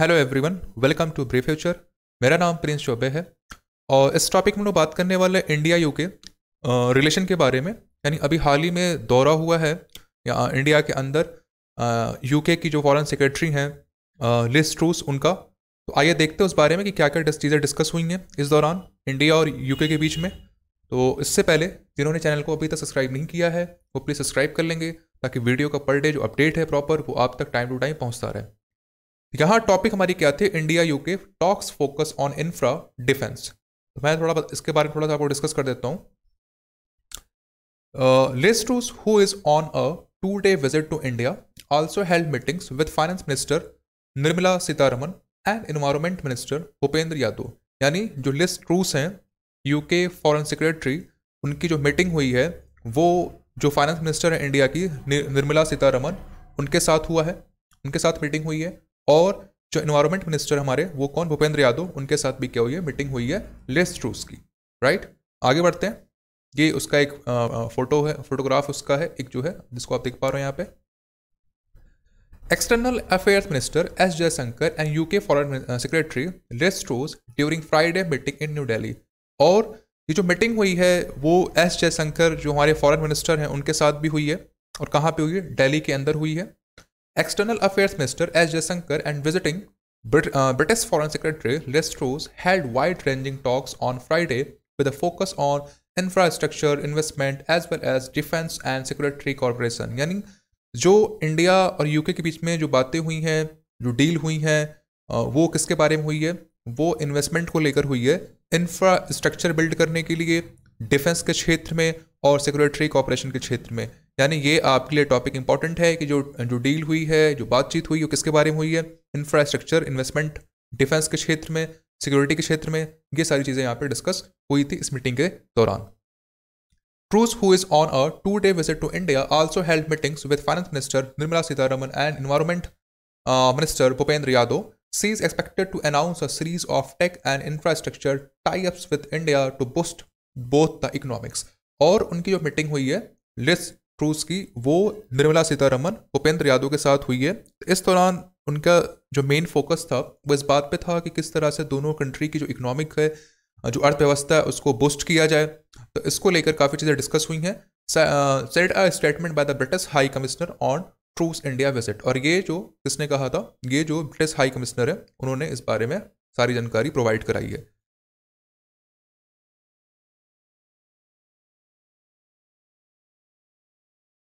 Hello everyone welcome to ब्री future मेरा नाम प्रिंस चौबे है और इस टॉपिक में हम बात करने वाले इंडिया यूके रिलेशन के बारे में यानी अभी हाल ही में दौरा हुआ है या इंडिया के अंदर यूके की जो फॉरेन सेक्रेटरी हैं लिस ट्रूस उनका तो आइए देखते हैं उस बारे में कि क्या क्या चीज़ें डिस्कस हुई हैं इस दौरान इंडिया और यूके के बीच में तो इससे पहले जिन्होंने चैनल को अभी तक सब्सक्राइब नहीं किया है वो प्लीज़ सब्सक्राइब कर लेंगे ताकि वीडियो का पर डे जो अपडेट है प्रॉपर वो आप तक टाइम टू टाइम पहुँचता रहे यहाँ टॉपिक हमारी क्या थी India UK talks focus on infra defence तो मैं थोड़ा इसके बारे में थोड़ा सा आपको डिस्कस कर देता हूँ Liz Truss who is on a two day visit to India also held meetings with finance minister Nirmala Sitharaman and environment minister Bhupender Yadav यानी जो लिस्ट ट्रूस हैं यूके फॉरेन सेक्रेटरी उनकी जो मीटिंग हुई है वो जो फाइनेंस मिनिस्टर हैं इंडिया की निर्मला सीतारमन उनके साथ हुआ है उनके साथ मीटिंग हुई है और जो इन्वायरमेंट मिनिस्टर हमारे वो कौन भूपेंद्र यादव उनके साथ भी क्या हुई है मीटिंग हुई है लेस ट्रूस की राइट आगे बढ़ते हैं ये उसका एक फोटो है फोटोग्राफ उसका है एक जो है जिसको आप देख पा रहे हो यहाँ पे external affairs minister S Jaishankar and UK foreign secretary Liz Truss during Friday meeting in New Delhi और ये जो मीटिंग हुई है वो एस जयशंकर जो हमारे फॉरेन मिनिस्टर हैं उनके साथ भी हुई है और कहाँ पे हुई है डेली के अंदर हुई है External Affairs Minister S. Jaishankar and visiting Brit- uh, British Foreign Secretary Liz Truss held wide ranging talks on Friday with a focus on infrastructure investment as well as defence and security corporation यानी जो India और UK के बीच में जो बातें हुई हैं जो डील हुई हैं वो किसके बारे में हुई है वो इन्वेस्टमेंट को लेकर हुई है इंफ्रास्ट्रक्चर बिल्ड करने के लिए डिफेंस के क्षेत्र में और सिक्योरिटी कॉपरेशन के क्षेत्र में यानी ये आपके लिए टॉपिक इंपॉर्टेंट है कि जो जो डील हुई है जो बातचीत हुई वो किसके बारे में हुई है इंफ्रास्ट्रक्चर इन्वेस्टमेंट डिफेंस के क्षेत्र में सिक्योरिटी के क्षेत्र में ये सारी चीज़ें यहाँ पर डिस्कस हुई थी इस मीटिंग के दौरान Truss who is on a two day visit to India also held meetings with finance minister Nirmala Sitharaman and environment minister Bhupender Yadav she is expected to announce a series of tech and infrastructure tie up with India to boost both the economics और उनकी जो meeting हुई है list cruise की वो निर्मला सीतारमन उपेंद्र यादव के साथ हुई है इस दौरान उनका जो मेन फोकस था वो इस बात पे था कि किस तरह से दोनों कंट्री की जो इकोनॉमिक है जो अर्थव्यवस्था है उसको बूस्ट किया जाए तो इसको लेकर काफ़ी चीज़ें डिस्कस हुई हैं said a statement by the British high commissioner on Truss India visit और ये जो किसने कहा था ये जो ब्रिटिश हाई कमिश्नर है उन्होंने इस बारे में सारी जानकारी प्रोवाइड कराई है